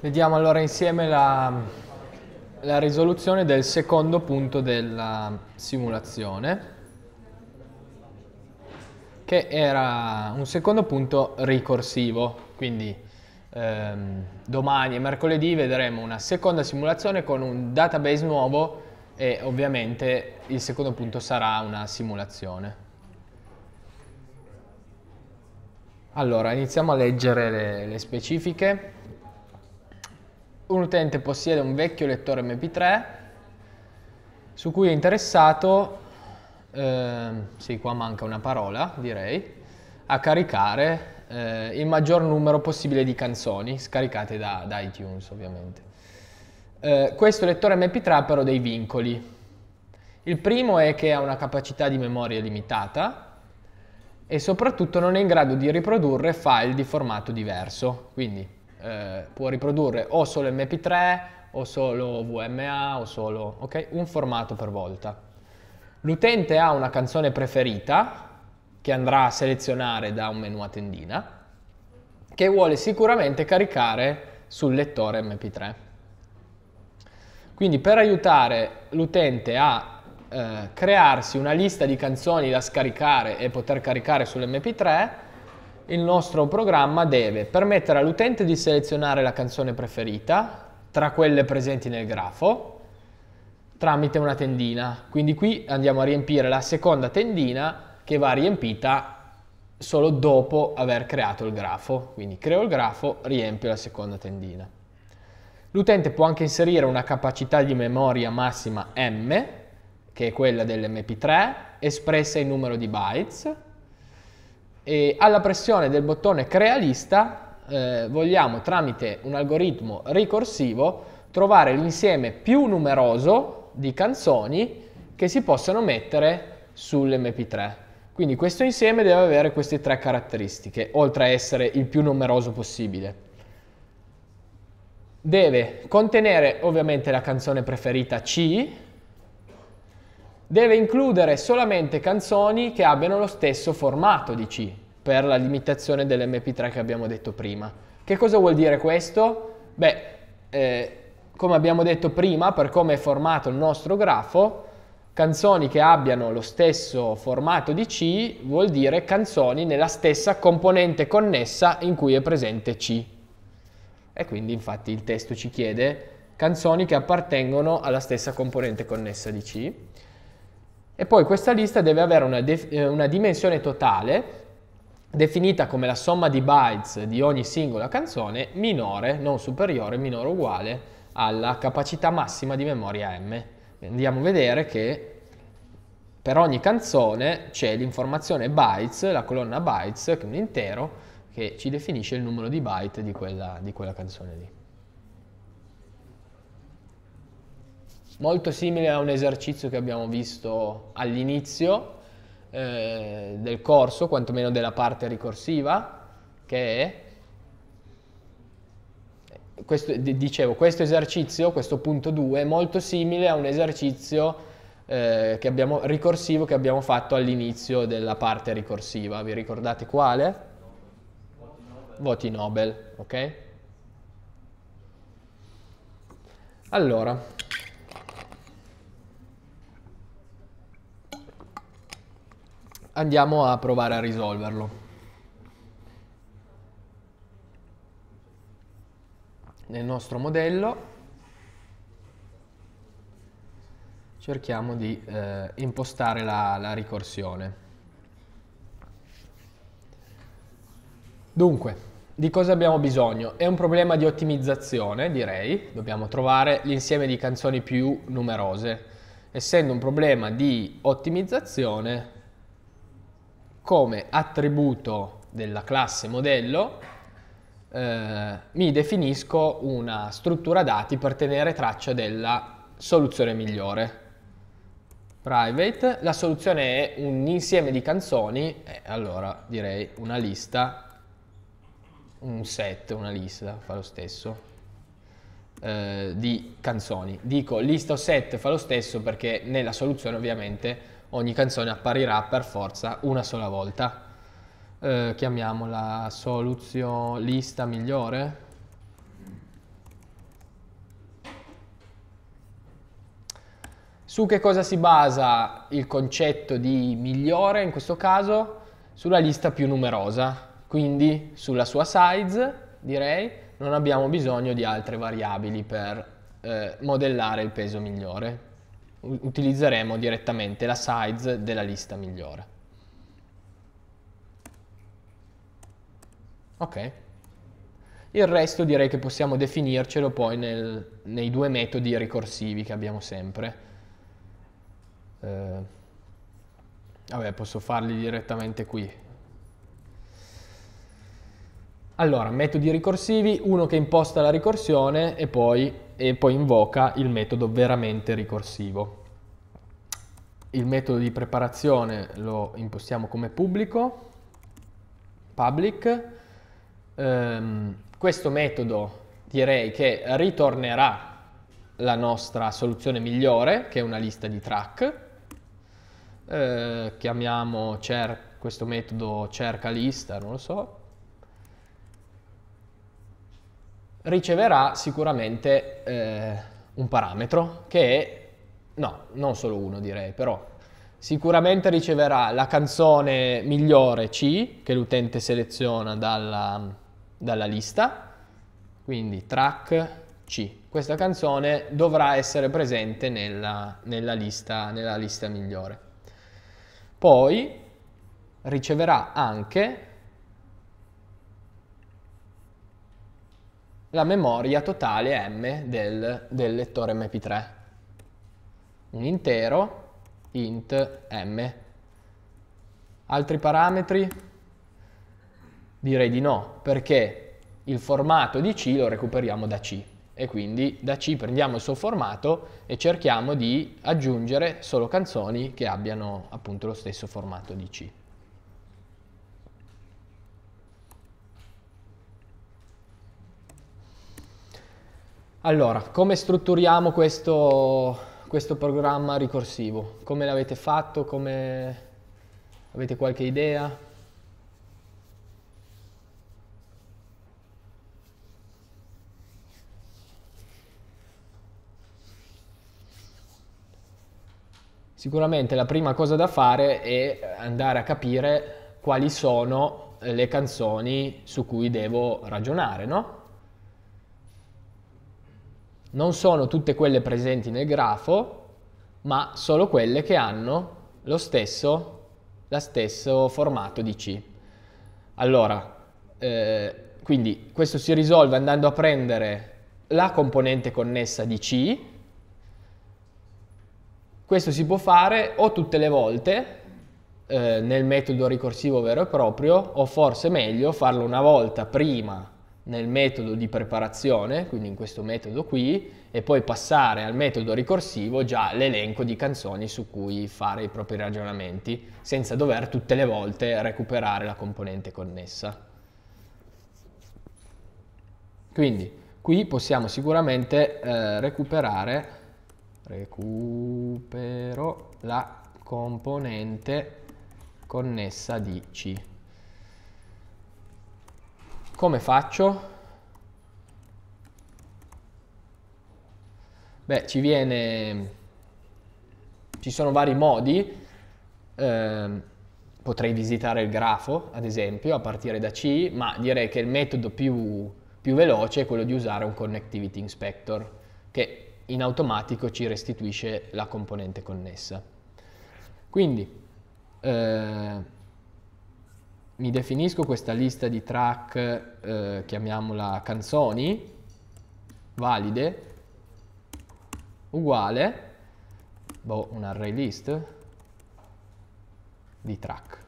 Vediamo allora insieme la, la risoluzione del secondo punto della simulazione, che era un secondo punto ricorsivo, quindi ehm, domani e mercoledì vedremo una seconda simulazione con un database nuovo e ovviamente il secondo punto sarà una simulazione. Allora, iniziamo a leggere le, le specifiche un utente possiede un vecchio lettore MP3 su cui è interessato, eh, sì qua manca una parola direi, a caricare eh, il maggior numero possibile di canzoni scaricate da, da iTunes ovviamente. Eh, questo lettore MP3 ha però dei vincoli. Il primo è che ha una capacità di memoria limitata e soprattutto non è in grado di riprodurre file di formato diverso, quindi eh, può riprodurre o solo MP3 o solo VMA o solo ok un formato per volta. L'utente ha una canzone preferita che andrà a selezionare da un menu a tendina che vuole sicuramente caricare sul lettore MP3. Quindi per aiutare l'utente a eh, crearsi una lista di canzoni da scaricare e poter caricare sull'MP3, il nostro programma deve permettere all'utente di selezionare la canzone preferita tra quelle presenti nel grafo tramite una tendina. Quindi qui andiamo a riempire la seconda tendina che va riempita solo dopo aver creato il grafo. Quindi creo il grafo, riempio la seconda tendina. L'utente può anche inserire una capacità di memoria massima M, che è quella dell'MP3, espressa in numero di bytes, e alla pressione del bottone crea lista eh, vogliamo tramite un algoritmo ricorsivo trovare l'insieme più numeroso di canzoni che si possono mettere sull'MP3. Quindi questo insieme deve avere queste tre caratteristiche, oltre a essere il più numeroso possibile. Deve contenere ovviamente la canzone preferita C, deve includere solamente canzoni che abbiano lo stesso formato di C per la limitazione dell'MP3 che abbiamo detto prima. Che cosa vuol dire questo? Beh, eh, come abbiamo detto prima, per come è formato il nostro grafo, canzoni che abbiano lo stesso formato di C vuol dire canzoni nella stessa componente connessa in cui è presente C. E quindi infatti il testo ci chiede canzoni che appartengono alla stessa componente connessa di C. E poi questa lista deve avere una, def- eh, una dimensione totale definita come la somma di bytes di ogni singola canzone minore, non superiore, minore o uguale alla capacità massima di memoria M. Andiamo a vedere che per ogni canzone c'è l'informazione bytes, la colonna bytes, che è un intero, che ci definisce il numero di byte di quella, di quella canzone lì. molto simile a un esercizio che abbiamo visto all'inizio eh, del corso, quantomeno della parte ricorsiva, che è questo, dicevo, questo esercizio, questo punto 2, è molto simile a un esercizio eh, che abbiamo, ricorsivo che abbiamo fatto all'inizio della parte ricorsiva. Vi ricordate quale? Voti Nobel, Voti Nobel ok? Allora, andiamo a provare a risolverlo. Nel nostro modello cerchiamo di eh, impostare la, la ricorsione. Dunque, di cosa abbiamo bisogno? È un problema di ottimizzazione, direi. Dobbiamo trovare l'insieme di canzoni più numerose. Essendo un problema di ottimizzazione, come attributo della classe modello eh, mi definisco una struttura dati per tenere traccia della soluzione migliore. Private, la soluzione è un insieme di canzoni, eh, allora direi una lista, un set, una lista, fa lo stesso, eh, di canzoni. Dico lista o set fa lo stesso perché nella soluzione ovviamente ogni canzone apparirà per forza una sola volta. Eh, chiamiamola soluzione lista migliore. Su che cosa si basa il concetto di migliore in questo caso? Sulla lista più numerosa, quindi sulla sua size direi non abbiamo bisogno di altre variabili per eh, modellare il peso migliore utilizzeremo direttamente la size della lista migliore. Ok. Il resto direi che possiamo definircelo poi nel, nei due metodi ricorsivi che abbiamo sempre. Eh, vabbè, posso farli direttamente qui. Allora, metodi ricorsivi, uno che imposta la ricorsione e poi e poi invoca il metodo veramente ricorsivo. Il metodo di preparazione lo impostiamo come pubblico, public. Um, questo metodo direi che ritornerà la nostra soluzione migliore, che è una lista di track. Eh, chiamiamo questo metodo cerca lista, non lo so, riceverà sicuramente eh, un parametro che è, no, non solo uno direi, però sicuramente riceverà la canzone migliore C che l'utente seleziona dalla, dalla lista, quindi track C. Questa canzone dovrà essere presente nella, nella, lista, nella lista migliore. Poi riceverà anche la memoria totale M del, del lettore MP3. Un intero int M. Altri parametri? Direi di no, perché il formato di C lo recuperiamo da C e quindi da C prendiamo il suo formato e cerchiamo di aggiungere solo canzoni che abbiano appunto lo stesso formato di C. Allora, come strutturiamo questo, questo programma ricorsivo? Come l'avete fatto? Come... Avete qualche idea? Sicuramente la prima cosa da fare è andare a capire quali sono le canzoni su cui devo ragionare, no? non sono tutte quelle presenti nel grafo, ma solo quelle che hanno lo stesso, lo stesso formato di C. Allora, eh, quindi questo si risolve andando a prendere la componente connessa di C, questo si può fare o tutte le volte eh, nel metodo ricorsivo vero e proprio, o forse meglio farlo una volta prima nel metodo di preparazione, quindi in questo metodo qui, e poi passare al metodo ricorsivo già l'elenco di canzoni su cui fare i propri ragionamenti, senza dover tutte le volte recuperare la componente connessa. Quindi qui possiamo sicuramente eh, recuperare recupero la componente connessa di C. Come faccio? Beh, ci viene... Ci sono vari modi. Eh, potrei visitare il grafo, ad esempio, a partire da C, ma direi che il metodo più, più veloce è quello di usare un connectivity inspector, che in automatico ci restituisce la componente connessa. Quindi, eh, mi definisco questa lista di track, eh, chiamiamola canzoni, valide, uguale, boh, un array list di track.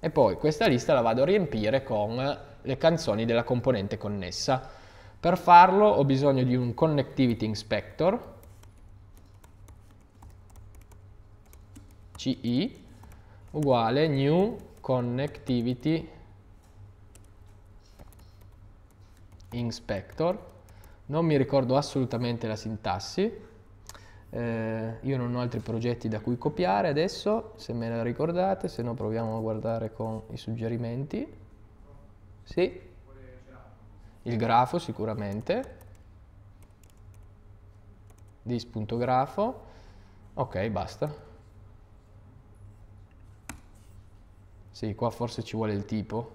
E poi questa lista la vado a riempire con le canzoni della componente connessa. Per farlo ho bisogno di un connectivity inspector, CI, uguale new connectivity inspector non mi ricordo assolutamente la sintassi eh, io non ho altri progetti da cui copiare adesso se me la ricordate se no proviamo a guardare con i suggerimenti sì il grafo sicuramente dis.grafo ok basta Sì, qua forse ci vuole il tipo.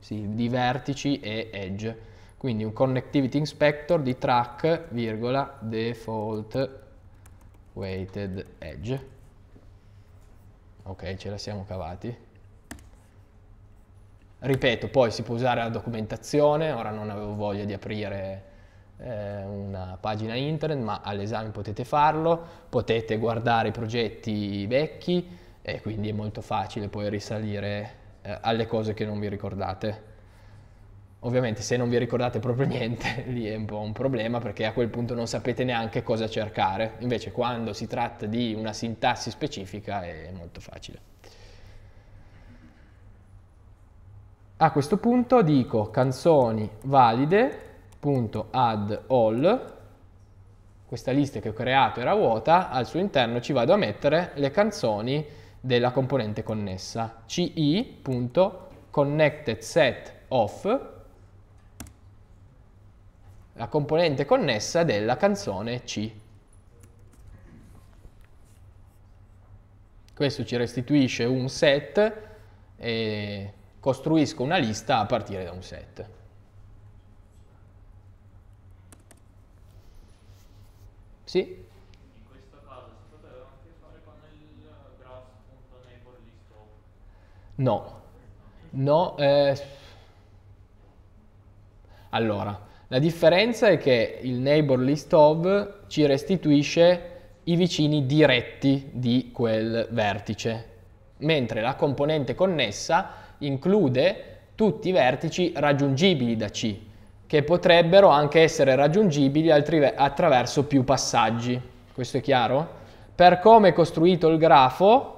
Sì, di vertici e edge. Quindi un connectivity inspector di track, virgola, default weighted edge. Ok, ce la siamo cavati. Ripeto, poi si può usare la documentazione, ora non avevo voglia di aprire eh, una pagina internet, ma all'esame potete farlo, potete guardare i progetti vecchi, e quindi è molto facile poi risalire eh, alle cose che non vi ricordate. Ovviamente se non vi ricordate proprio niente, lì è un po' un problema perché a quel punto non sapete neanche cosa cercare. Invece quando si tratta di una sintassi specifica è molto facile. A questo punto dico canzoni valide.add all questa lista che ho creato era vuota, al suo interno ci vado a mettere le canzoni della componente connessa ci.connectedSetOff la componente connessa della canzone C. Questo ci restituisce un set e costruisco una lista a partire da un set. Sì? No, no. Eh... Allora, la differenza è che il neighbor list of ci restituisce i vicini diretti di quel vertice, mentre la componente connessa include tutti i vertici raggiungibili da C, che potrebbero anche essere raggiungibili attraverso più passaggi. Questo è chiaro? Per come è costruito il grafo,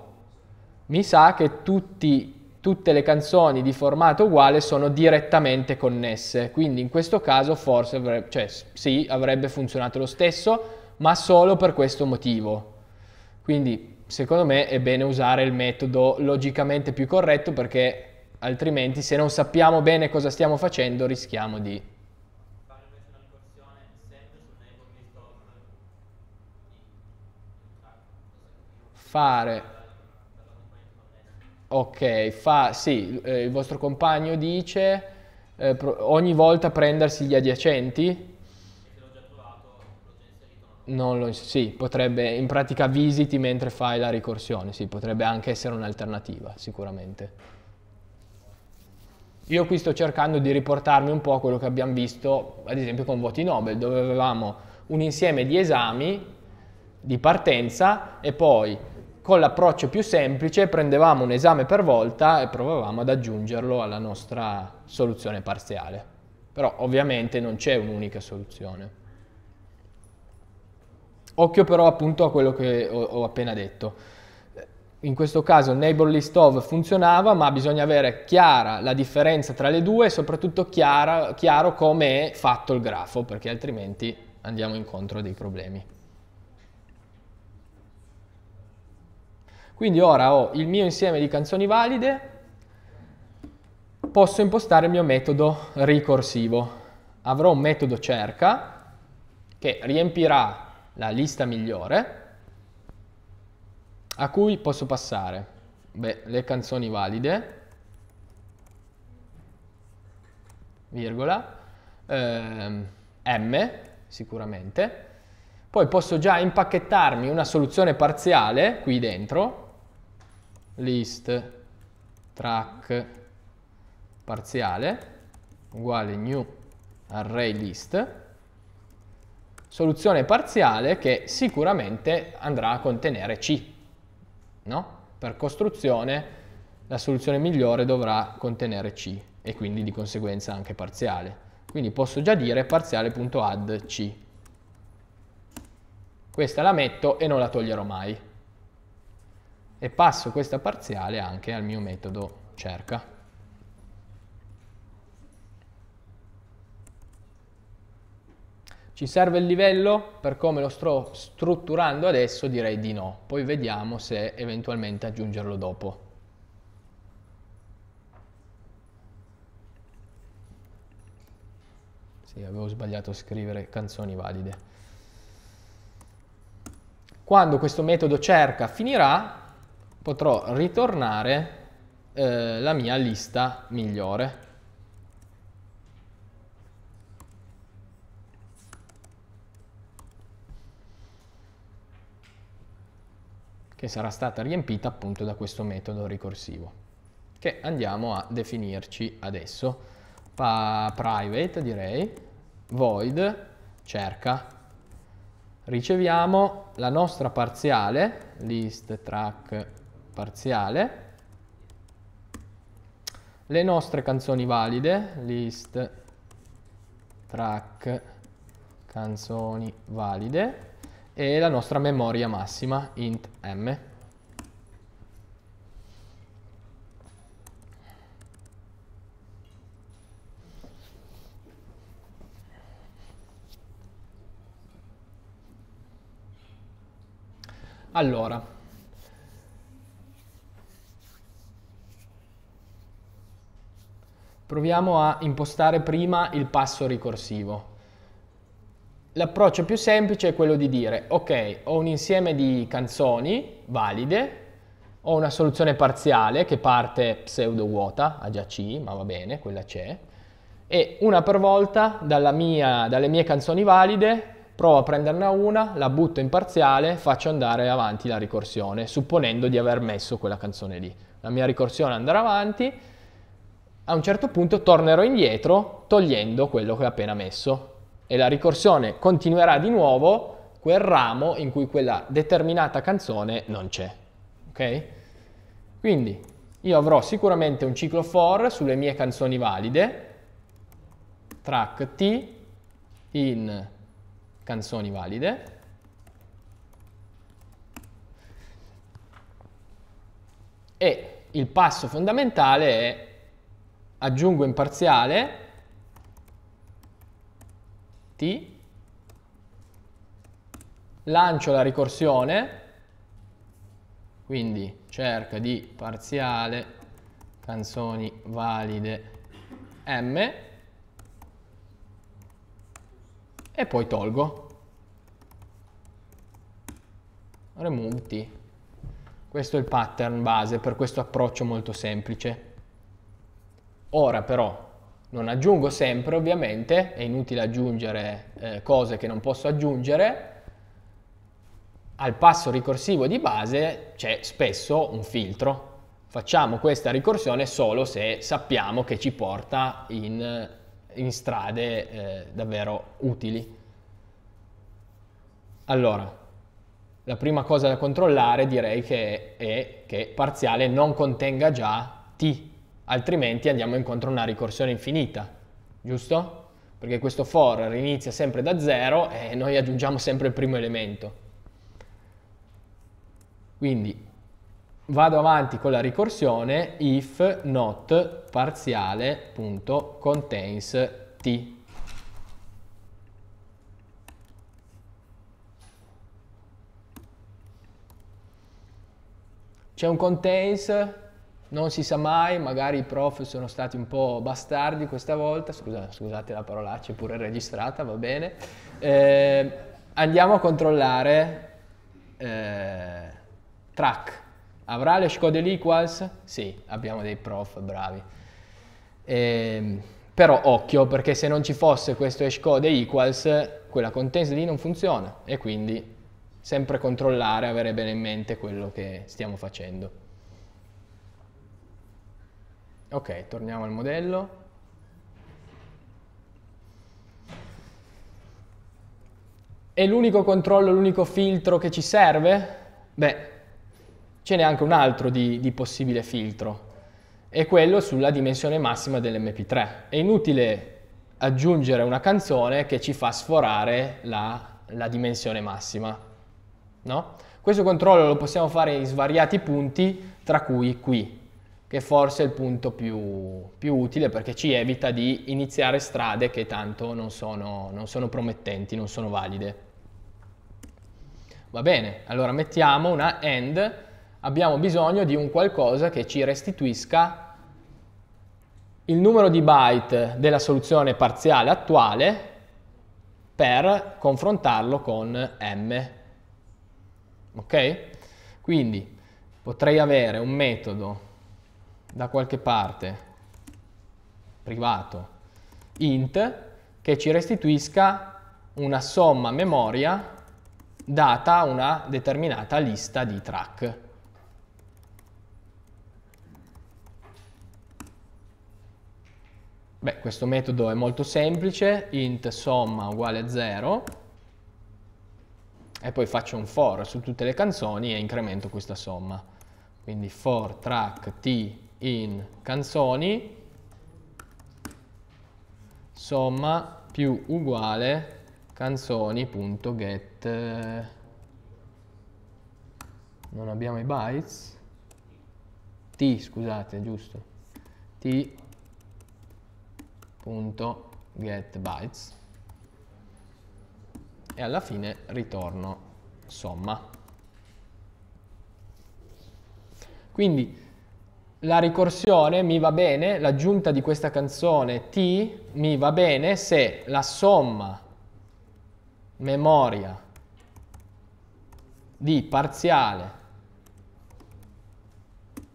mi sa che tutti tutte le canzoni di formato uguale sono direttamente connesse, quindi in questo caso forse avrebbe, cioè, sì, avrebbe funzionato lo stesso, ma solo per questo motivo. Quindi secondo me è bene usare il metodo logicamente più corretto perché altrimenti se non sappiamo bene cosa stiamo facendo rischiamo di... Fare Ok, fa, sì, eh, il vostro compagno dice eh, pro, ogni volta prendersi gli adiacenti. Non lo, sì, potrebbe, in pratica visiti mentre fai la ricorsione, sì, potrebbe anche essere un'alternativa, sicuramente. Io qui sto cercando di riportarmi un po' a quello che abbiamo visto, ad esempio con voti Nobel, dove avevamo un insieme di esami di partenza e poi con l'approccio più semplice prendevamo un esame per volta e provavamo ad aggiungerlo alla nostra soluzione parziale. Però ovviamente non c'è un'unica soluzione. Occhio però appunto a quello che ho, ho appena detto. In questo caso il neighbor list of funzionava, ma bisogna avere chiara la differenza tra le due e soprattutto chiara, chiaro come è fatto il grafo, perché altrimenti andiamo incontro a dei problemi. Quindi ora ho il mio insieme di canzoni valide, posso impostare il mio metodo ricorsivo. Avrò un metodo cerca che riempirà la lista migliore a cui posso passare Beh, le canzoni valide, virgola, ehm, M sicuramente, poi posso già impacchettarmi una soluzione parziale qui dentro list track parziale uguale new array list soluzione parziale che sicuramente andrà a contenere C no? per costruzione la soluzione migliore dovrà contenere C e quindi di conseguenza anche parziale quindi posso già dire parziale.add C questa la metto e non la toglierò mai e passo questa parziale anche al mio metodo cerca. Ci serve il livello? Per come lo sto strutturando adesso direi di no, poi vediamo se eventualmente aggiungerlo dopo. Sì, avevo sbagliato a scrivere canzoni valide. Quando questo metodo cerca finirà, potrò ritornare eh, la mia lista migliore. che sarà stata riempita appunto da questo metodo ricorsivo che andiamo a definirci adesso pa private direi void cerca riceviamo la nostra parziale list track parziale, le nostre canzoni valide, list track canzoni valide e la nostra memoria massima int m. Allora, Proviamo a impostare prima il passo ricorsivo. L'approccio più semplice è quello di dire, ok, ho un insieme di canzoni valide, ho una soluzione parziale che parte pseudo vuota, ha già C, ma va bene, quella c'è, e una per volta mia, dalle mie canzoni valide provo a prenderne una, la butto in parziale, faccio andare avanti la ricorsione, supponendo di aver messo quella canzone lì. La mia ricorsione andrà avanti, a un certo punto tornerò indietro togliendo quello che ho appena messo e la ricorsione continuerà di nuovo quel ramo in cui quella determinata canzone non c'è. Ok? Quindi io avrò sicuramente un ciclo for sulle mie canzoni valide, track T in canzoni valide. E il passo fondamentale è aggiungo in parziale t, lancio la ricorsione, quindi cerca di parziale canzoni valide m e poi tolgo remove t questo è il pattern base per questo approccio molto semplice Ora però non aggiungo sempre ovviamente, è inutile aggiungere eh, cose che non posso aggiungere, al passo ricorsivo di base c'è spesso un filtro. Facciamo questa ricorsione solo se sappiamo che ci porta in, in strade eh, davvero utili. Allora, la prima cosa da controllare direi che è che parziale non contenga già t altrimenti andiamo incontro a una ricorsione infinita, giusto? Perché questo for inizia sempre da zero e noi aggiungiamo sempre il primo elemento. Quindi vado avanti con la ricorsione if not parziale.contains t. C'è un contains non si sa mai, magari i prof sono stati un po' bastardi questa volta, Scusa, scusate la parolaccia, è pure registrata, va bene. Eh, andiamo a controllare eh, track. Avrà le Scode Liquals? Sì, abbiamo dei prof bravi. Eh, però occhio, perché se non ci fosse questo escode code equals, quella contenza lì non funziona e quindi sempre controllare, avere bene in mente quello che stiamo facendo. Ok, torniamo al modello. E l'unico controllo, l'unico filtro che ci serve? Beh, ce n'è anche un altro di, di possibile filtro, è quello sulla dimensione massima dell'MP3. È inutile aggiungere una canzone che ci fa sforare la, la dimensione massima. No? Questo controllo lo possiamo fare in svariati punti, tra cui qui che forse è il punto più, più, utile perché ci evita di iniziare strade che tanto non sono, non sono promettenti, non sono valide. Va bene, allora mettiamo una AND, abbiamo bisogno di un qualcosa che ci restituisca il numero di byte della soluzione parziale attuale per confrontarlo con m. Ok? Quindi potrei avere un metodo da qualche parte privato int che ci restituisca una somma memoria data a una determinata lista di track. Beh, questo metodo è molto semplice, int somma uguale a 0 e poi faccio un for su tutte le canzoni e incremento questa somma. Quindi for track t in canzoni somma più uguale canzoni.get non abbiamo i bytes t scusate giusto t punto bytes e alla fine ritorno somma quindi la ricorsione mi va bene, l'aggiunta di questa canzone T mi va bene se la somma memoria di parziale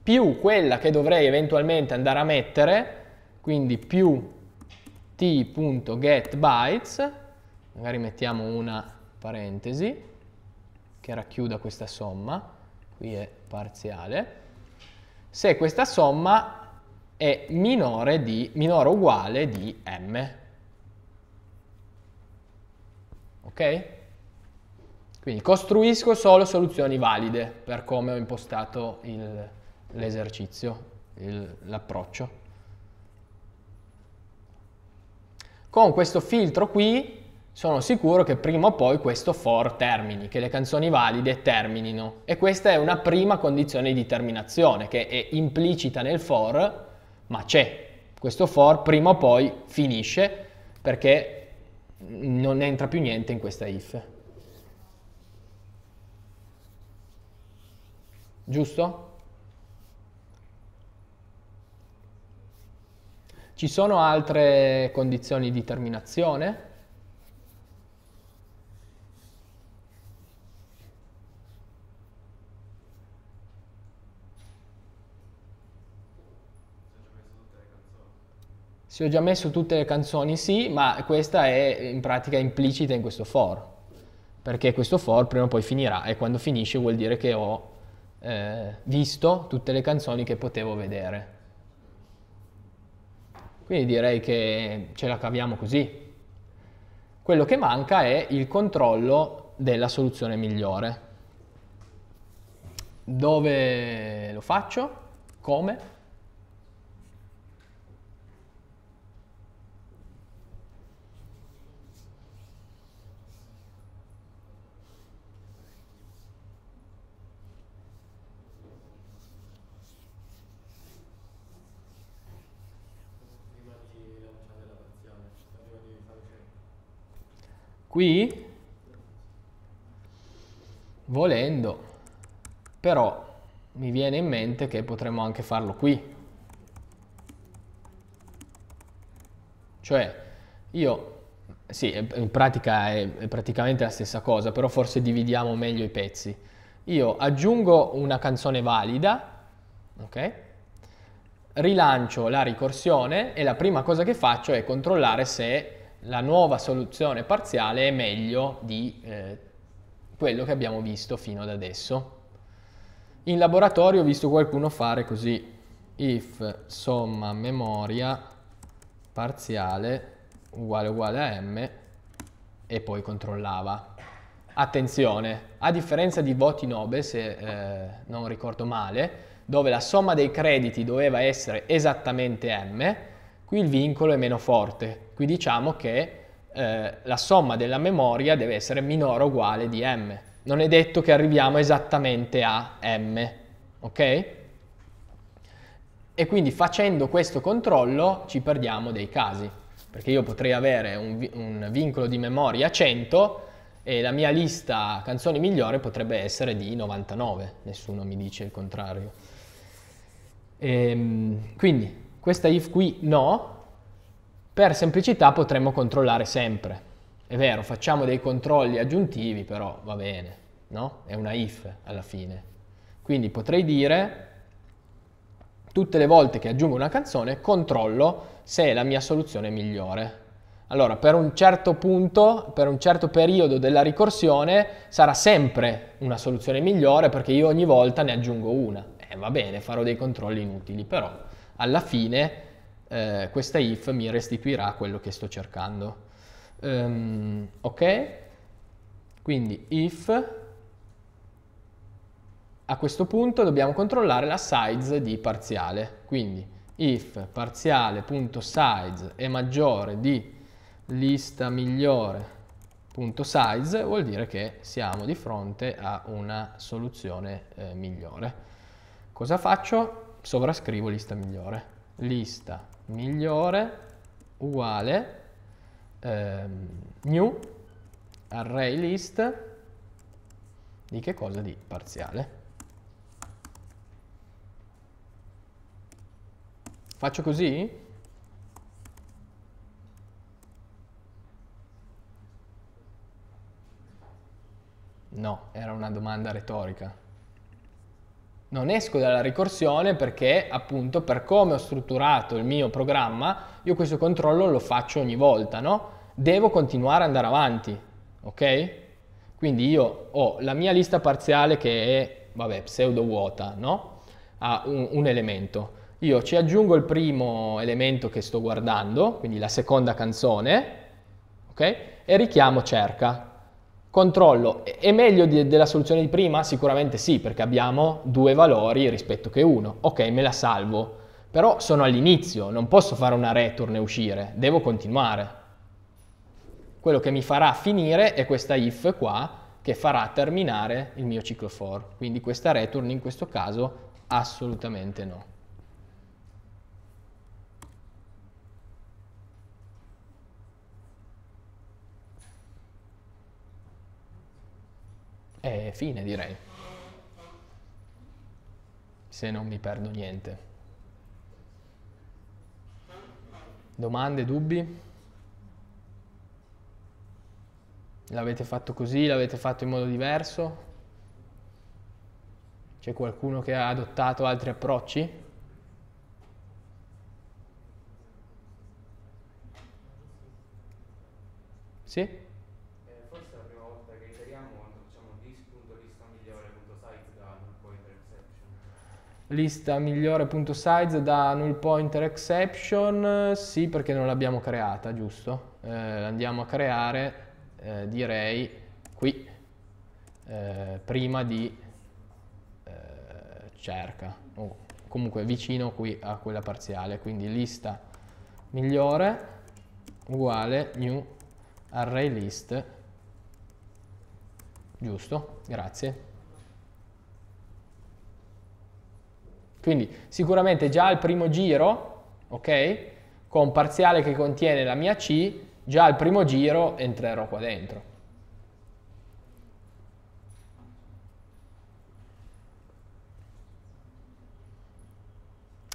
più quella che dovrei eventualmente andare a mettere, quindi più t.getBytes, magari mettiamo una parentesi che racchiuda questa somma, qui è parziale, se questa somma è minore, di, minore o uguale di m. Ok? Quindi costruisco solo soluzioni valide per come ho impostato l'esercizio, l'approccio. Con questo filtro qui sono sicuro che prima o poi questo for termini, che le canzoni valide terminino. E questa è una prima condizione di terminazione che è implicita nel for, ma c'è. Questo for prima o poi finisce perché non entra più niente in questa if. Giusto? Ci sono altre condizioni di terminazione? Se ho già messo tutte le canzoni sì, ma questa è in pratica implicita in questo for, perché questo for prima o poi finirà e quando finisce vuol dire che ho eh, visto tutte le canzoni che potevo vedere. Quindi direi che ce la caviamo così. Quello che manca è il controllo della soluzione migliore. Dove lo faccio? Come? qui volendo però mi viene in mente che potremmo anche farlo qui cioè io sì, in pratica è, è praticamente la stessa cosa, però forse dividiamo meglio i pezzi. Io aggiungo una canzone valida, ok? Rilancio la ricorsione e la prima cosa che faccio è controllare se la nuova soluzione parziale è meglio di eh, quello che abbiamo visto fino ad adesso. In laboratorio ho visto qualcuno fare così, if somma memoria parziale uguale uguale a m e poi controllava. Attenzione, a differenza di voti Nobel, se eh, non ricordo male, dove la somma dei crediti doveva essere esattamente m, qui il vincolo è meno forte, Qui diciamo che eh, la somma della memoria deve essere minore o uguale di m. Non è detto che arriviamo esattamente a m, ok? E quindi facendo questo controllo ci perdiamo dei casi, perché io potrei avere un, un vincolo di memoria 100 e la mia lista canzoni migliore potrebbe essere di 99, nessuno mi dice il contrario. Ehm, quindi questa if qui no, per semplicità potremmo controllare sempre. È vero, facciamo dei controlli aggiuntivi, però va bene, no? È una if alla fine. Quindi potrei dire, tutte le volte che aggiungo una canzone, controllo se la mia soluzione è migliore. Allora, per un certo punto, per un certo periodo della ricorsione, sarà sempre una soluzione migliore perché io ogni volta ne aggiungo una. Eh, va bene, farò dei controlli inutili, però alla fine eh, questa if mi restituirà quello che sto cercando. Um, ok? Quindi if a questo punto dobbiamo controllare la size di parziale, quindi if parziale.size è maggiore di lista migliore.size vuol dire che siamo di fronte a una soluzione eh, migliore. Cosa faccio? Sovrascrivo lista migliore, lista migliore uguale ehm, new array list di che cosa? Di parziale. Faccio così? No, era una domanda retorica non esco dalla ricorsione perché appunto per come ho strutturato il mio programma io questo controllo lo faccio ogni volta, no? Devo continuare ad andare avanti, ok? Quindi io ho la mia lista parziale che è, vabbè, pseudo vuota, no? Ha un, un elemento. Io ci aggiungo il primo elemento che sto guardando, quindi la seconda canzone, ok? E richiamo cerca. Controllo, è meglio di, della soluzione di prima? Sicuramente sì, perché abbiamo due valori rispetto che uno. Ok, me la salvo, però sono all'inizio, non posso fare una return e uscire, devo continuare. Quello che mi farà finire è questa if qua, che farà terminare il mio ciclo for. Quindi questa return in questo caso assolutamente no. è fine direi, se non mi perdo niente. Domande, dubbi? L'avete fatto così? L'avete fatto in modo diverso? C'è qualcuno che ha adottato altri approcci? Sì? Lista migliore.size da null pointer exception, sì perché non l'abbiamo creata, giusto? Eh, andiamo a creare, eh, direi, qui, eh, prima di eh, cerca, o oh, comunque vicino qui a quella parziale, quindi lista migliore uguale new array list, giusto? Grazie. Quindi sicuramente già al primo giro, ok? Con parziale che contiene la mia C, già al primo giro entrerò qua dentro.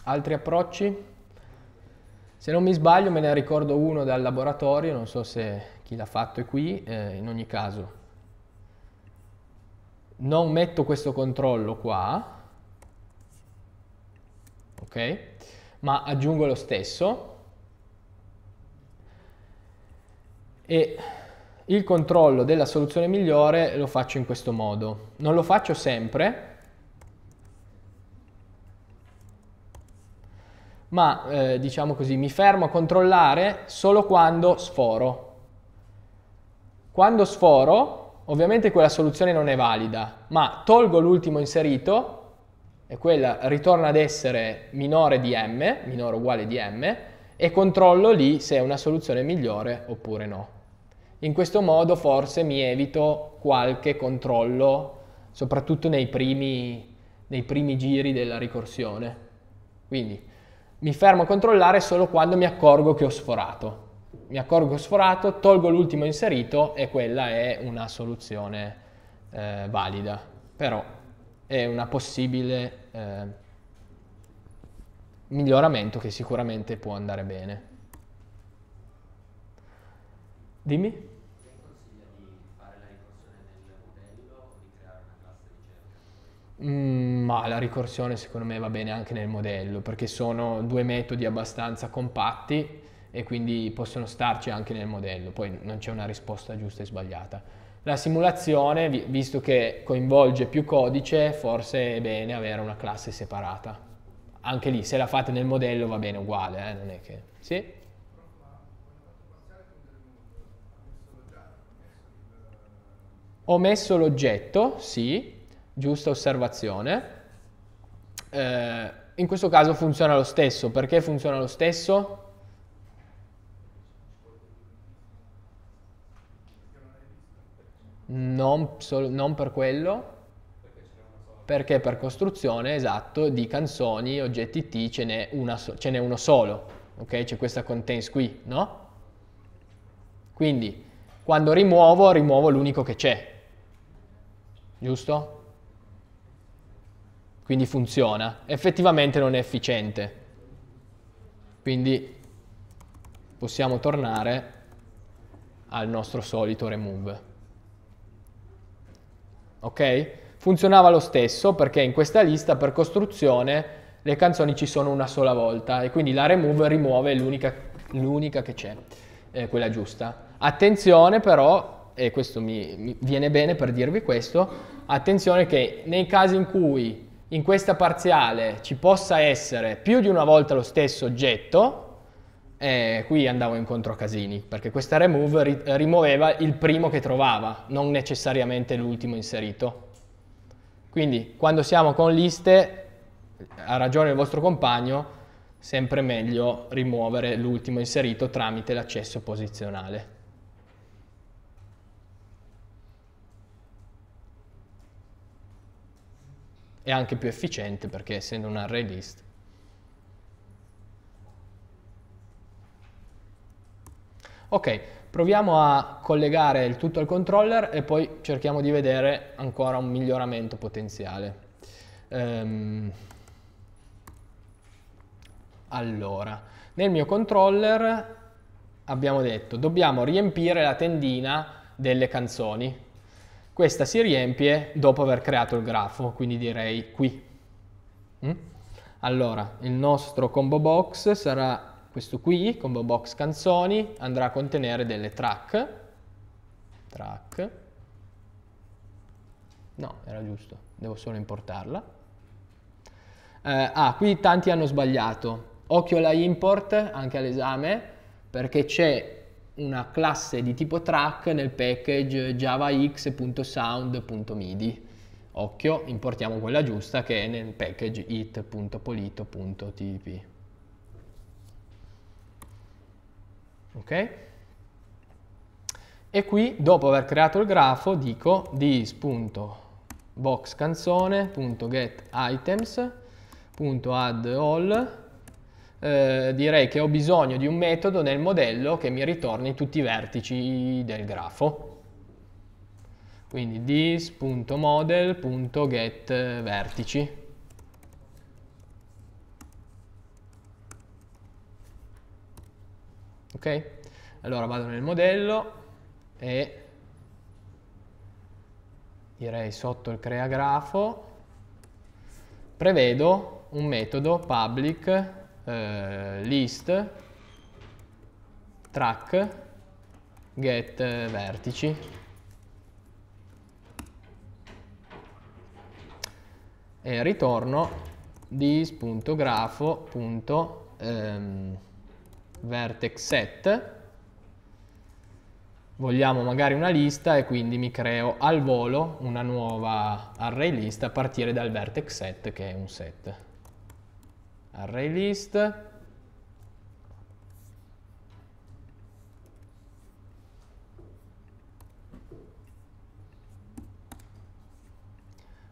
Altri approcci? Se non mi sbaglio me ne ricordo uno dal laboratorio, non so se chi l'ha fatto è qui, eh, in ogni caso non metto questo controllo qua, ok? Ma aggiungo lo stesso e il controllo della soluzione migliore lo faccio in questo modo. Non lo faccio sempre, ma eh, diciamo così mi fermo a controllare solo quando sforo. Quando sforo, ovviamente quella soluzione non è valida, ma tolgo l'ultimo inserito e quella ritorna ad essere minore di m, minore o uguale di m, e controllo lì se è una soluzione migliore oppure no. In questo modo forse mi evito qualche controllo, soprattutto nei primi, nei primi giri della ricorsione. Quindi mi fermo a controllare solo quando mi accorgo che ho sforato. Mi accorgo che ho sforato, tolgo l'ultimo inserito e quella è una soluzione eh, valida. Però è un possibile eh, miglioramento che sicuramente può andare bene. Dimmi? Mm, ma la ricorsione secondo me va bene anche nel modello perché sono due metodi abbastanza compatti e quindi possono starci anche nel modello, poi non c'è una risposta giusta e sbagliata. La simulazione, visto che coinvolge più codice, forse è bene avere una classe separata. Anche lì, se la fate nel modello va bene uguale, eh? non è che... Sì? Ho messo l'oggetto, sì, giusta osservazione. Eh, in questo caso funziona lo stesso. Perché funziona lo stesso? non, solo, non per quello, perché per costruzione, esatto, di canzoni, oggetti T ce n'è, so- ce n'è uno solo, ok? C'è questa contents qui, no? Quindi, quando rimuovo, rimuovo l'unico che c'è, giusto? Quindi funziona. Effettivamente non è efficiente. Quindi possiamo tornare al nostro solito remove ok? Funzionava lo stesso perché in questa lista per costruzione le canzoni ci sono una sola volta e quindi la remove rimuove l'unica, l'unica che c'è, eh, quella giusta. Attenzione però, e questo mi, mi, viene bene per dirvi questo, attenzione che nei casi in cui in questa parziale ci possa essere più di una volta lo stesso oggetto, e qui andavo incontro a casini, perché questa remove ri rimuoveva il primo che trovava, non necessariamente l'ultimo inserito. Quindi quando siamo con liste, ha ragione il vostro compagno, sempre meglio rimuovere l'ultimo inserito tramite l'accesso posizionale. È anche più efficiente perché essendo un array list Ok, proviamo a collegare il tutto al controller e poi cerchiamo di vedere ancora un miglioramento potenziale. Ehm... Allora, nel mio controller abbiamo detto dobbiamo riempire la tendina delle canzoni. Questa si riempie dopo aver creato il grafo, quindi direi qui. Mm? Allora, il nostro combo box sarà questo qui, combo box canzoni, andrà a contenere delle track. Track. No, era giusto, devo solo importarla. Eh, ah, qui tanti hanno sbagliato. Occhio alla import, anche all'esame, perché c'è una classe di tipo track nel package javax.sound.midi. Occhio, importiamo quella giusta che è nel package it.polito.tpp. ok? E qui, dopo aver creato il grafo, dico this.boxCanzone.getItems.addAll. eh, direi che ho bisogno di un metodo nel modello che mi ritorni tutti i vertici del grafo. Quindi dis.model.getVertici. Ok? Allora vado nel modello e direi sotto il crea grafo prevedo un metodo public eh, list track get eh, vertici e ritorno dis.grafo.ehm vertex set, vogliamo magari una lista e quindi mi creo al volo una nuova array list a partire dal vertex set che è un set. Array list,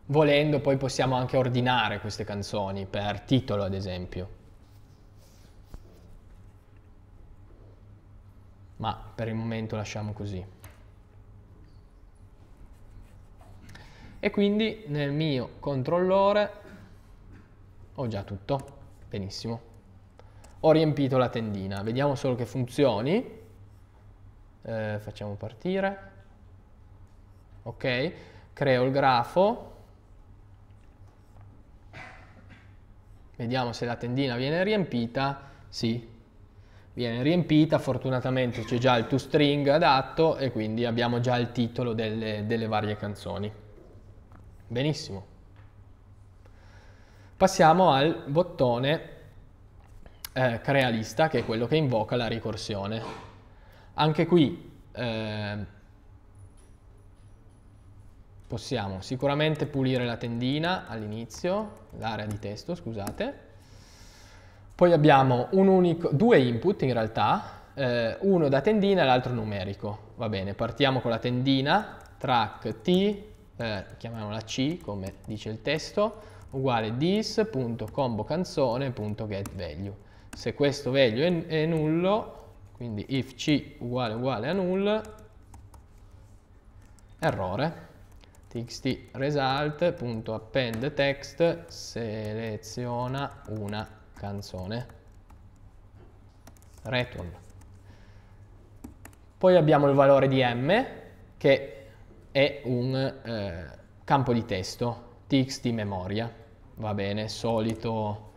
Volendo poi possiamo anche ordinare queste canzoni per titolo ad esempio. ma per il momento lasciamo così. E quindi nel mio controllore ho già tutto, benissimo. Ho riempito la tendina, vediamo solo che funzioni. Eh, facciamo partire. Ok, creo il grafo. Vediamo se la tendina viene riempita. Sì, viene riempita, fortunatamente c'è già il toString adatto e quindi abbiamo già il titolo delle, delle varie canzoni. Benissimo. Passiamo al bottone eh, crea lista, che è quello che invoca la ricorsione. Anche qui eh, possiamo sicuramente pulire la tendina all'inizio, l'area di testo, scusate, poi abbiamo unico, due input in realtà, eh, uno da tendina e l'altro numerico. Va bene, partiamo con la tendina, track t, eh, chiamiamola c come dice il testo, uguale this.combocanzone.getValue. Se questo value è, è nullo, quindi if c uguale uguale a null, errore txt result.appendText seleziona una canzone return. Poi abbiamo il valore di m che è un eh, campo di testo txt memoria. Va bene, solito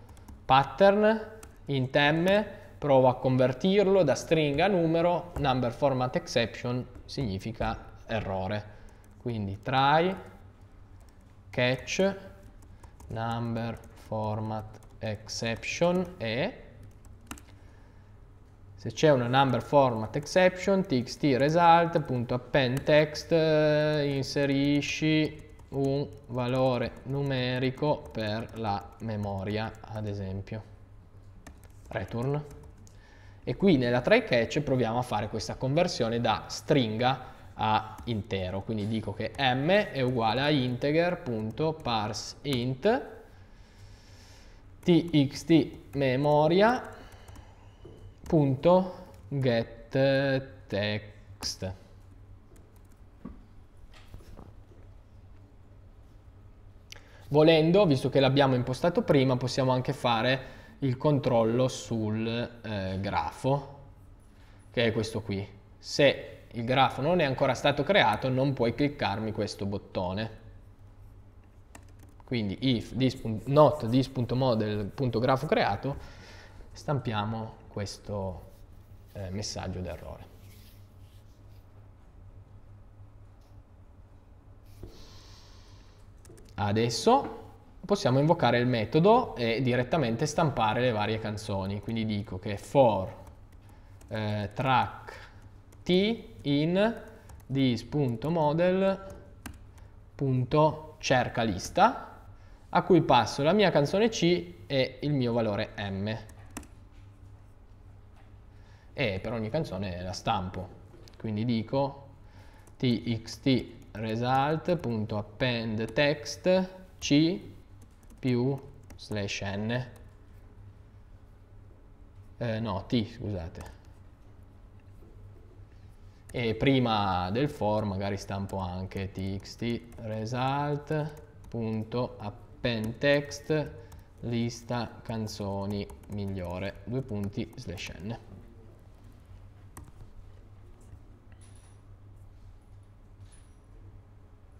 pattern int m, provo a convertirlo da stringa a numero, number format exception significa errore. Quindi try catch number format exception e se c'è una number format exception txt result.append text eh, inserisci un valore numerico per la memoria ad esempio return e qui nella try catch proviamo a fare questa conversione da stringa a intero quindi dico che m è uguale a integer.parseInt txt memoria.getText. volendo visto che l'abbiamo impostato prima possiamo anche fare il controllo sul eh, grafo che è questo qui se il grafo non è ancora stato creato non puoi cliccarmi questo bottone quindi if this, not this.model.grafo creato, stampiamo questo eh, messaggio d'errore. Adesso possiamo invocare il metodo e direttamente stampare le varie canzoni. Quindi dico che for eh, track t in this.model.cercalista, a cui passo la mia canzone C e il mio valore M. E per ogni canzone la stampo. Quindi dico txt result.append text c più slash n. Eh, no, t scusate. E prima del for magari stampo anche txt result.append pen text lista canzoni migliore due punti slash n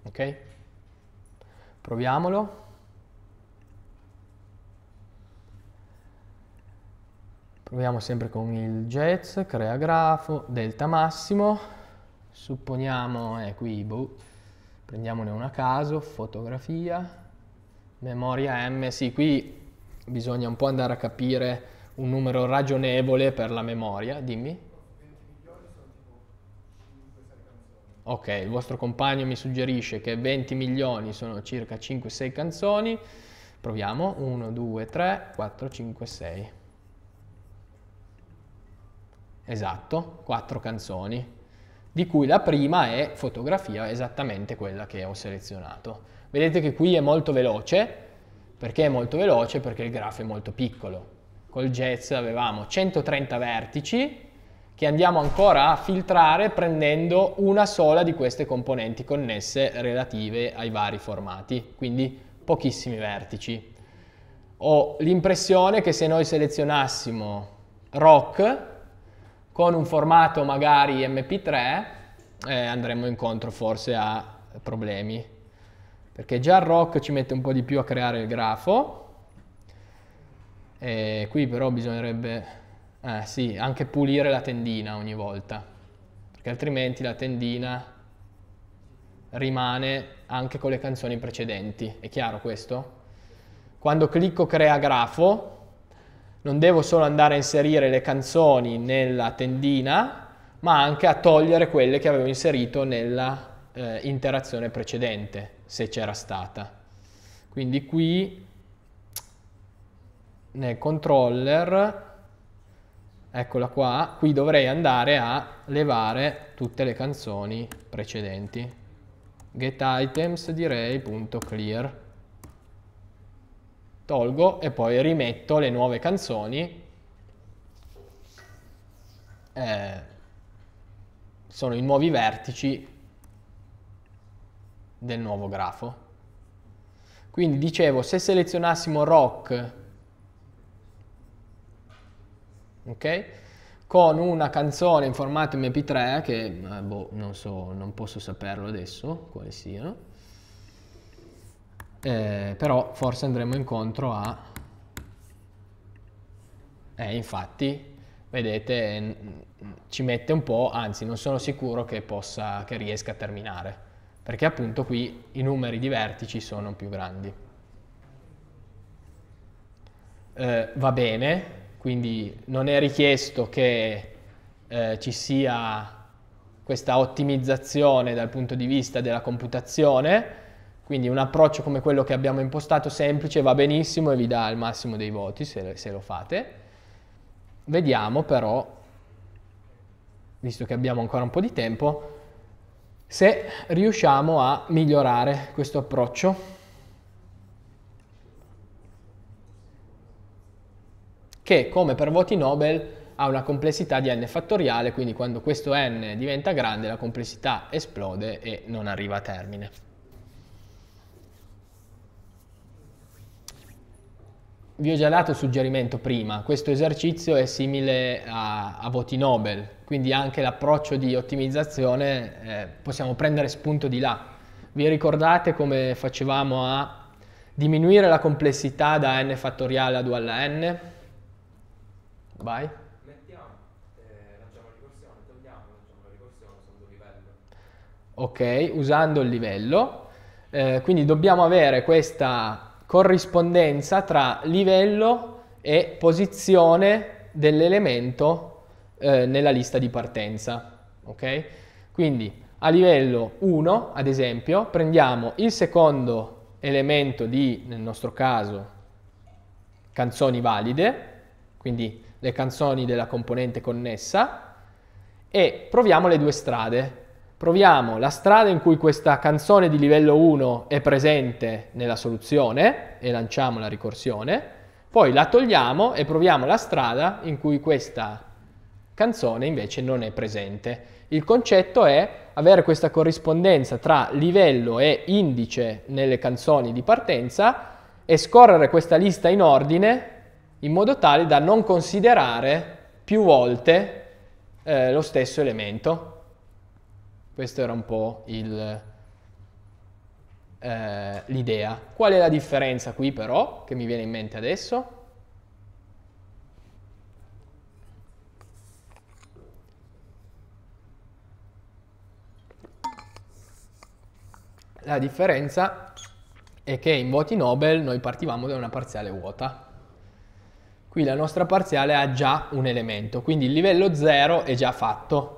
ok proviamolo proviamo sempre con il jazz crea grafo delta massimo supponiamo eh, qui boh, prendiamone una caso fotografia Memoria M, sì, qui bisogna un po' andare a capire un numero ragionevole per la memoria, dimmi. Ok, il vostro compagno mi suggerisce che 20 milioni sono circa 5-6 canzoni. Proviamo, 1, 2, 3, 4, 5, 6. Esatto, 4 canzoni di cui la prima è fotografia, esattamente quella che ho selezionato. Vedete che qui è molto veloce, perché è molto veloce? Perché il grafo è molto piccolo. Col jazz avevamo 130 vertici che andiamo ancora a filtrare prendendo una sola di queste componenti connesse relative ai vari formati, quindi pochissimi vertici. Ho l'impressione che se noi selezionassimo rock con un formato magari MP3 eh, andremo incontro forse a problemi, perché già il ROC ci mette un po' di più a creare il grafo, e qui però bisognerebbe eh, sì, anche pulire la tendina ogni volta, perché altrimenti la tendina rimane anche con le canzoni precedenti, è chiaro questo? Quando clicco crea grafo, non devo solo andare a inserire le canzoni nella tendina, ma anche a togliere quelle che avevo inserito nella eh, interazione precedente, se c'era stata. Quindi qui nel controller, eccola qua, qui dovrei andare a levare tutte le canzoni precedenti. GetItems direi.clear tolgo e poi rimetto le nuove canzoni. Eh, sono i nuovi vertici del nuovo grafo. Quindi dicevo, se selezionassimo rock, ok? Con una canzone in formato mp3, che eh, boh, non so, non posso saperlo adesso quale sia, eh, però forse andremo incontro a... Eh, infatti, vedete, ci mette un po', anzi non sono sicuro che, possa, che riesca a terminare, perché appunto qui i numeri di vertici sono più grandi. Eh, va bene, quindi non è richiesto che eh, ci sia questa ottimizzazione dal punto di vista della computazione, quindi un approccio come quello che abbiamo impostato semplice va benissimo e vi dà il massimo dei voti se, se lo fate. Vediamo però, visto che abbiamo ancora un po' di tempo, se riusciamo a migliorare questo approccio che come per voti Nobel ha una complessità di n fattoriale, quindi quando questo n diventa grande la complessità esplode e non arriva a termine. vi ho già dato il suggerimento prima, questo esercizio è simile a, a voti Nobel, quindi anche l'approccio di ottimizzazione eh, possiamo prendere spunto di là. Vi ricordate come facevamo a diminuire la complessità da n fattoriale a 2 alla n? Vai. Mettiamo, eh, lanciamo la ricorsione, togliamo, lanciamo la ricorsione, usando il livello. Ok, usando il livello. Eh, quindi dobbiamo avere questa corrispondenza tra livello e posizione dell'elemento eh, nella lista di partenza. Ok? Quindi a livello 1, ad esempio, prendiamo il secondo elemento di, nel nostro caso, canzoni valide, quindi le canzoni della componente connessa, e proviamo le due strade. Proviamo la strada in cui questa canzone di livello 1 è presente nella soluzione e lanciamo la ricorsione, poi la togliamo e proviamo la strada in cui questa canzone invece non è presente. Il concetto è avere questa corrispondenza tra livello e indice nelle canzoni di partenza e scorrere questa lista in ordine in modo tale da non considerare più volte eh, lo stesso elemento. Questo era un po' il, eh, l'idea. Qual è la differenza qui però, che mi viene in mente adesso? La differenza è che in voti Nobel noi partivamo da una parziale vuota. Qui la nostra parziale ha già un elemento, quindi il livello 0 è già fatto.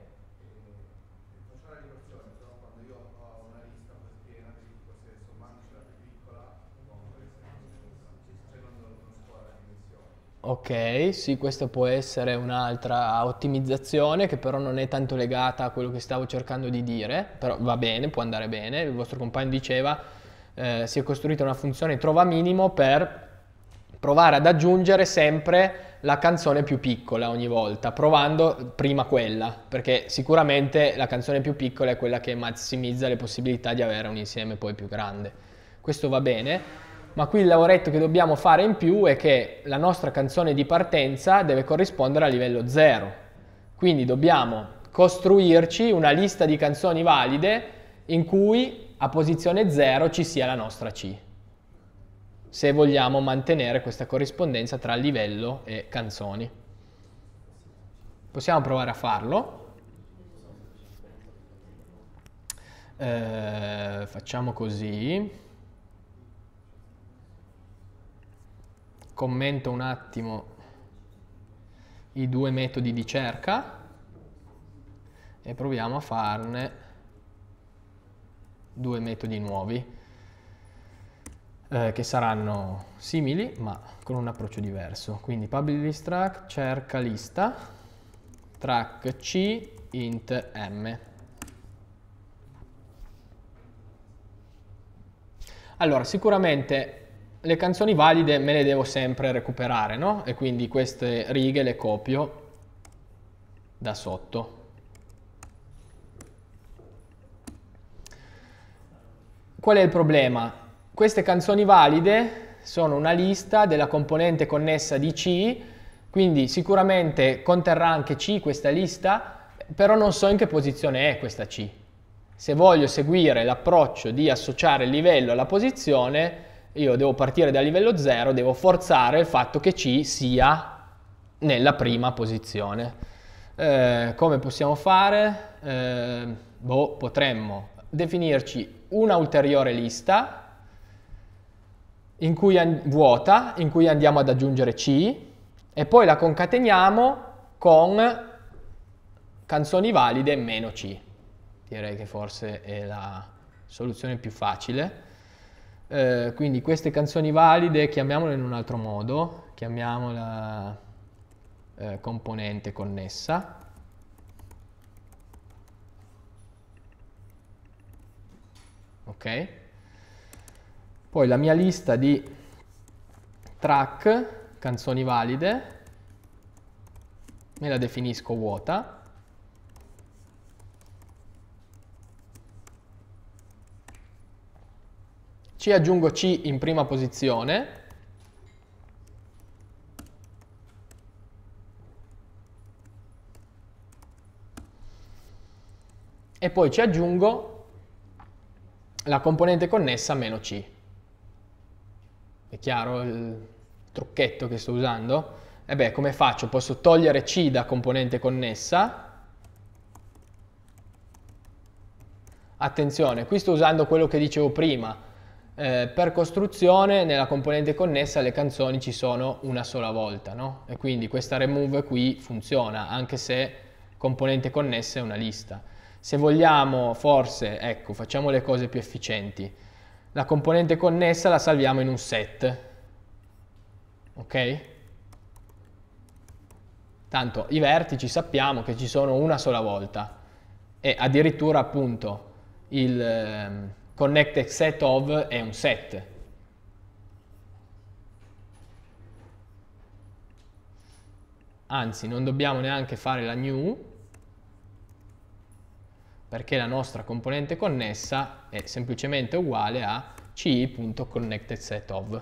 Ok, sì, questa può essere un'altra ottimizzazione che però non è tanto legata a quello che stavo cercando di dire, però va bene, può andare bene. Il vostro compagno diceva eh, si è costruita una funzione trova minimo per provare ad aggiungere sempre la canzone più piccola ogni volta, provando prima quella, perché sicuramente la canzone più piccola è quella che massimizza le possibilità di avere un insieme poi più grande. Questo va bene ma qui il lavoretto che dobbiamo fare in più è che la nostra canzone di partenza deve corrispondere a livello 0. Quindi dobbiamo costruirci una lista di canzoni valide in cui a posizione 0 ci sia la nostra C, se vogliamo mantenere questa corrispondenza tra livello e canzoni. Possiamo provare a farlo. Eh, facciamo così. commento un attimo i due metodi di cerca e proviamo a farne due metodi nuovi eh, che saranno simili ma con un approccio diverso quindi public track cerca lista track c int m allora sicuramente le canzoni valide me le devo sempre recuperare, no? E quindi queste righe le copio da sotto. Qual è il problema? Queste canzoni valide sono una lista della componente connessa di C, quindi sicuramente conterrà anche C questa lista, però non so in che posizione è questa C. Se voglio seguire l'approccio di associare il livello alla posizione, io devo partire dal livello 0, devo forzare il fatto che C sia nella prima posizione. Eh, come possiamo fare? Eh, boh, potremmo definirci un'ulteriore lista in cui vuota, in cui andiamo ad aggiungere C e poi la concateniamo con canzoni valide meno C. Direi che forse è la soluzione più facile. Eh, quindi queste canzoni valide, chiamiamole in un altro modo, chiamiamola eh, componente connessa. Ok? Poi la mia lista di track, canzoni valide, me la definisco vuota ci aggiungo C in prima posizione, e poi ci aggiungo la componente connessa meno C. È chiaro il trucchetto che sto usando? E beh, come faccio? Posso togliere C da componente connessa, attenzione, qui sto usando quello che dicevo prima, eh, per costruzione nella componente connessa le canzoni ci sono una sola volta, no? E quindi questa remove qui funziona, anche se componente connessa è una lista. Se vogliamo, forse, ecco, facciamo le cose più efficienti. La componente connessa la salviamo in un set, ok? Tanto i vertici sappiamo che ci sono una sola volta e addirittura appunto il ehm, connected set of è un set. Anzi, non dobbiamo neanche fare la new, perché la nostra componente connessa è semplicemente uguale a ci.connectedSetOf.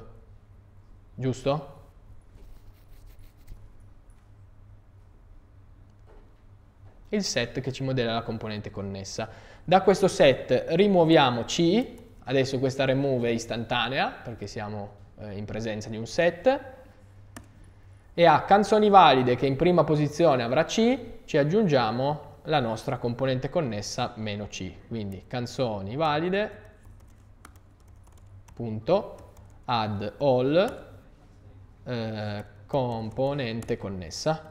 Giusto? il set che ci modella la componente connessa. Da questo set rimuoviamo C, adesso questa remove è istantanea perché siamo eh, in presenza di un set, e a canzoni valide che in prima posizione avrà C ci aggiungiamo la nostra componente connessa meno C, quindi canzoni valide punto add all eh, componente connessa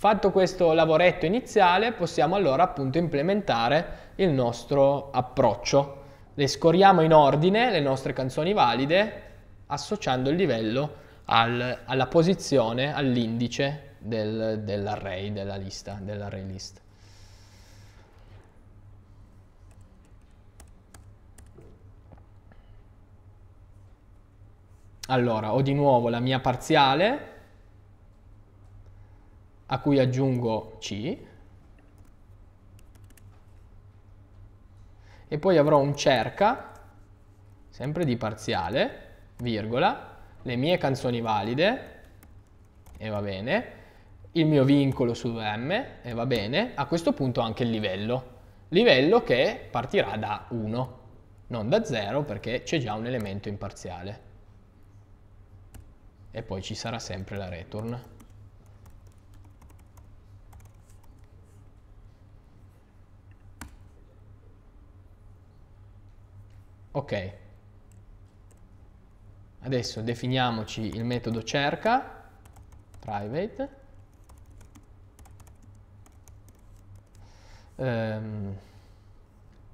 Fatto questo lavoretto iniziale possiamo allora appunto implementare il nostro approccio. Le scoriamo in ordine le nostre canzoni valide associando il livello al, alla posizione, all'indice del, dell'array, della lista, dell'array list. Allora, ho di nuovo la mia parziale a cui aggiungo C e poi avrò un cerca, sempre di parziale, virgola, le mie canzoni valide, e va bene, il mio vincolo su M, e va bene, a questo punto anche il livello, livello che partirà da 1, non da 0 perché c'è già un elemento imparziale. E poi ci sarà sempre la return. Ok. Adesso definiamoci il metodo cerca, private. Um,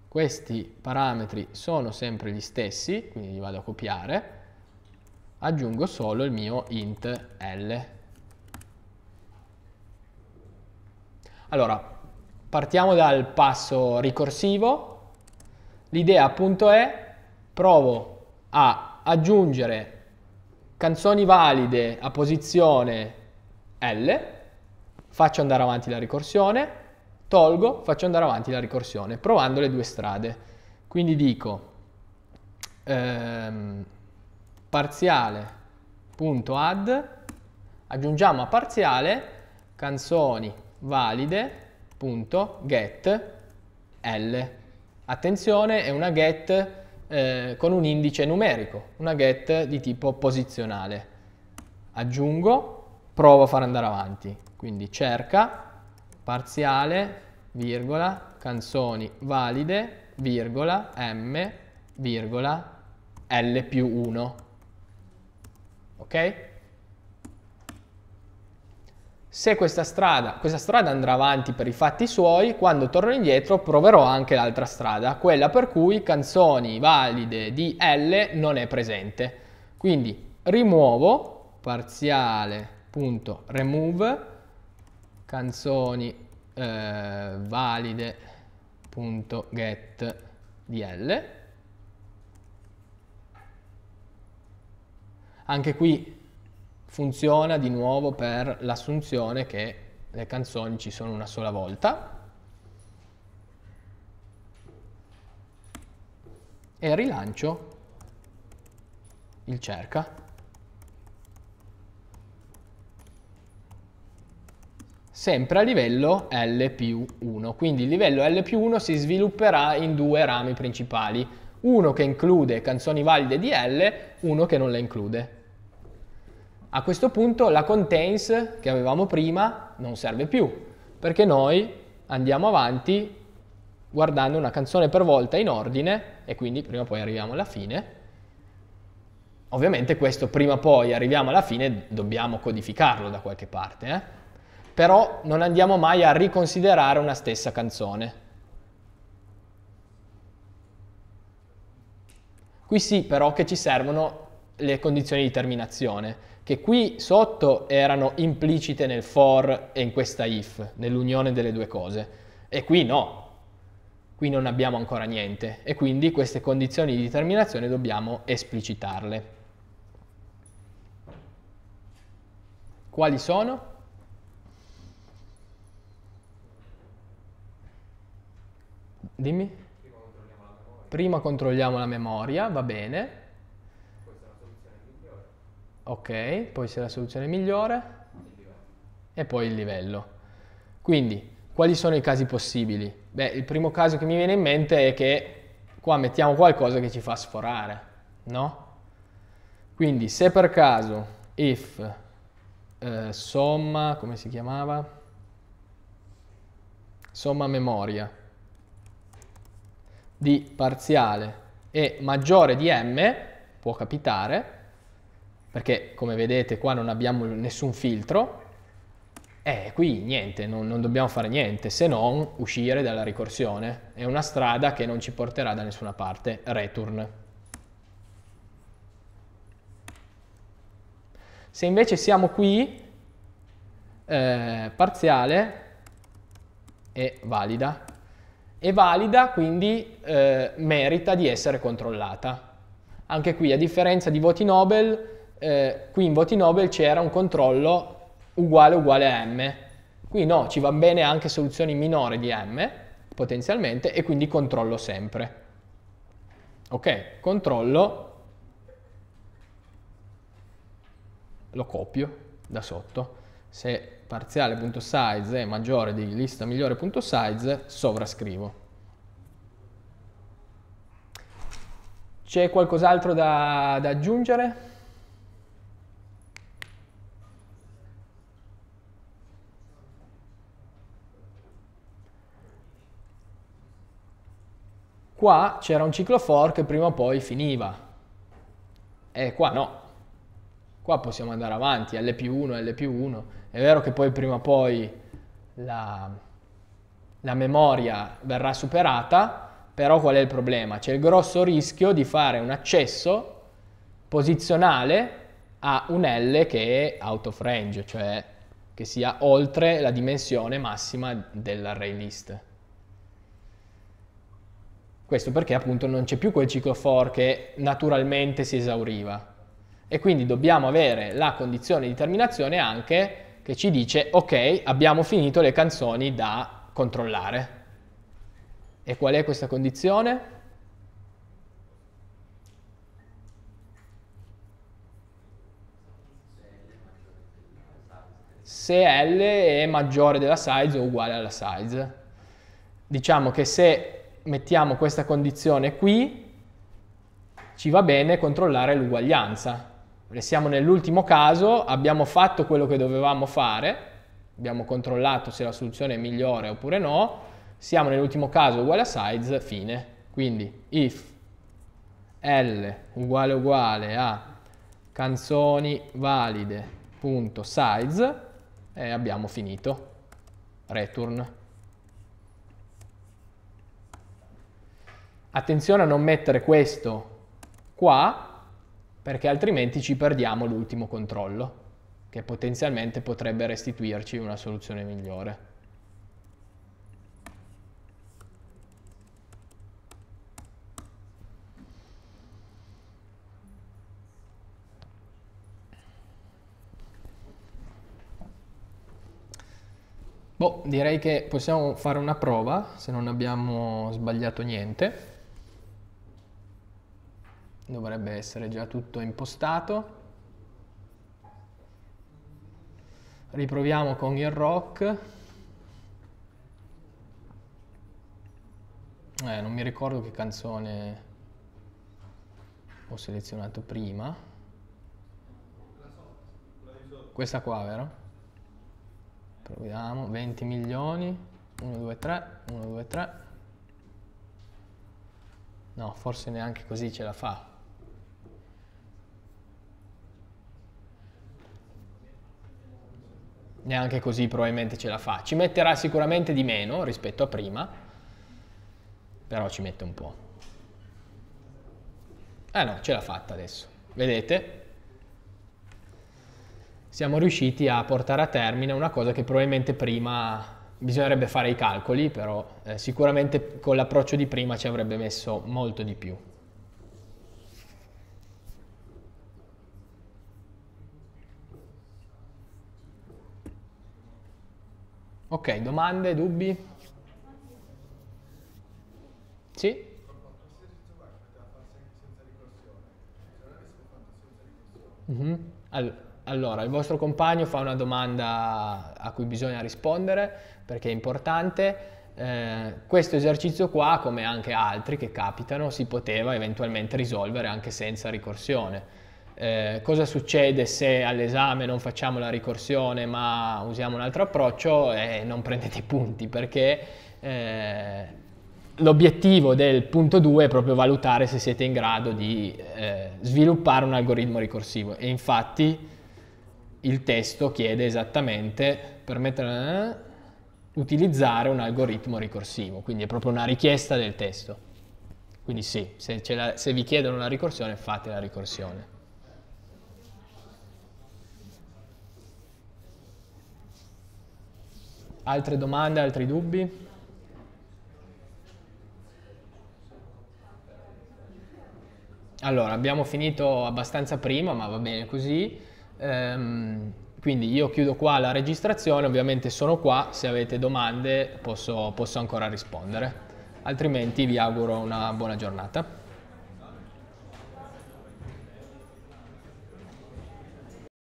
questi parametri sono sempre gli stessi, quindi li vado a copiare. Aggiungo solo il mio int L. Allora, partiamo dal passo ricorsivo. L'idea appunto è provo a aggiungere canzoni valide a posizione L, faccio andare avanti la ricorsione, tolgo, faccio andare avanti la ricorsione, provando le due strade. Quindi dico ehm, parziale.add, aggiungiamo a parziale canzoni valide.get L. Attenzione, è una get eh, con un indice numerico, una get di tipo posizionale. Aggiungo, provo a far andare avanti, quindi cerca, parziale, virgola, canzoni valide, virgola, m, virgola, l più 1. Ok? Se questa strada, questa strada andrà avanti per i fatti suoi, quando torno indietro proverò anche l'altra strada, quella per cui canzoni valide di L non è presente. Quindi rimuovo parziale.remove canzoni eh, valide.get di L. Anche qui funziona di nuovo per l'assunzione che le canzoni ci sono una sola volta e rilancio il cerca. sempre a livello L più 1. Quindi il livello L più 1 si svilupperà in due rami principali, uno che include canzoni valide di L, uno che non le include. A questo punto la contains che avevamo prima non serve più, perché noi andiamo avanti guardando una canzone per volta in ordine e quindi prima o poi arriviamo alla fine. Ovviamente questo prima o poi arriviamo alla fine dobbiamo codificarlo da qualche parte, eh? però non andiamo mai a riconsiderare una stessa canzone. Qui sì però che ci servono le condizioni di terminazione che qui sotto erano implicite nel for e in questa if, nell'unione delle due cose. E qui no, qui non abbiamo ancora niente e quindi queste condizioni di determinazione dobbiamo esplicitarle. Quali sono? Dimmi. Prima controlliamo la memoria, va bene ok, poi se la soluzione è migliore e poi il livello. Quindi, quali sono i casi possibili? Beh, il primo caso che mi viene in mente è che qua mettiamo qualcosa che ci fa sforare, no? Quindi se per caso if eh, somma, come si chiamava? Somma memoria di parziale è maggiore di m, può capitare, perché come vedete qua non abbiamo nessun filtro, e qui niente, non, non dobbiamo fare niente se non uscire dalla ricorsione. È una strada che non ci porterà da nessuna parte, return. Se invece siamo qui, eh, parziale è valida. È valida, quindi eh, merita di essere controllata. Anche qui, a differenza di voti Nobel, eh, qui in voti Nobel c'era un controllo uguale uguale a m. Qui no, ci va bene anche soluzioni minore di m, potenzialmente, e quindi controllo sempre. Ok, controllo, lo copio da sotto. Se parziale.size è maggiore di lista migliore.size, sovrascrivo. C'è qualcos'altro da, da aggiungere? Qua c'era un ciclo for che prima o poi finiva. E qua no. Qua possiamo andare avanti, L più 1, L più 1. È vero che poi prima o poi la, la memoria verrà superata, però qual è il problema? C'è il grosso rischio di fare un accesso posizionale a un L che è out of range, cioè che sia oltre la dimensione massima dell'array list. Questo perché appunto non c'è più quel ciclo for che naturalmente si esauriva. E quindi dobbiamo avere la condizione di terminazione anche che ci dice ok, abbiamo finito le canzoni da controllare. E qual è questa condizione? se L è maggiore della size o uguale alla size. Diciamo che se mettiamo questa condizione qui, ci va bene controllare l'uguaglianza. Siamo nell'ultimo caso, abbiamo fatto quello che dovevamo fare, abbiamo controllato se la soluzione è migliore oppure no, siamo nell'ultimo caso uguale a size, fine. Quindi if l uguale uguale a canzoni valide.size e abbiamo finito. Return. Attenzione a non mettere questo qua, perché altrimenti ci perdiamo l'ultimo controllo, che potenzialmente potrebbe restituirci una soluzione migliore. Boh, direi che possiamo fare una prova se non abbiamo sbagliato niente dovrebbe essere già tutto impostato. Riproviamo con il rock. Eh, non mi ricordo che canzone ho selezionato prima. Questa qua, vero? Proviamo, 20 milioni, 1, 2, 3, 1, 2, 3. No, forse neanche così ce la fa. neanche così probabilmente ce la fa. Ci metterà sicuramente di meno rispetto a prima, però ci mette un po'. Eh no, ce l'ha fatta adesso. Vedete? Siamo riusciti a portare a termine una cosa che probabilmente prima bisognerebbe fare i calcoli, però eh, sicuramente con l'approccio di prima ci avrebbe messo molto di più. Ok, domande, dubbi? Sì? Mm-hmm. All- allora, il vostro compagno fa una domanda a cui bisogna rispondere perché è importante. Eh, questo esercizio qua, come anche altri che capitano, si poteva eventualmente risolvere anche senza ricorsione eh, cosa succede se all'esame non facciamo la ricorsione ma usiamo un altro approccio e eh, non prendete i punti perché eh, l'obiettivo del punto 2 è proprio valutare se siete in grado di eh, sviluppare un algoritmo ricorsivo e infatti il testo chiede esattamente per mettere, eh, utilizzare un algoritmo ricorsivo, quindi è proprio una richiesta del testo. Quindi sì, se, la, se vi chiedono la ricorsione fate la ricorsione. Altre domande, altri dubbi? Allora, abbiamo finito abbastanza prima, ma va bene così. Ehm, quindi io chiudo qua la registrazione, ovviamente sono qua, se avete domande posso, posso ancora rispondere. Altrimenti vi auguro una buona giornata.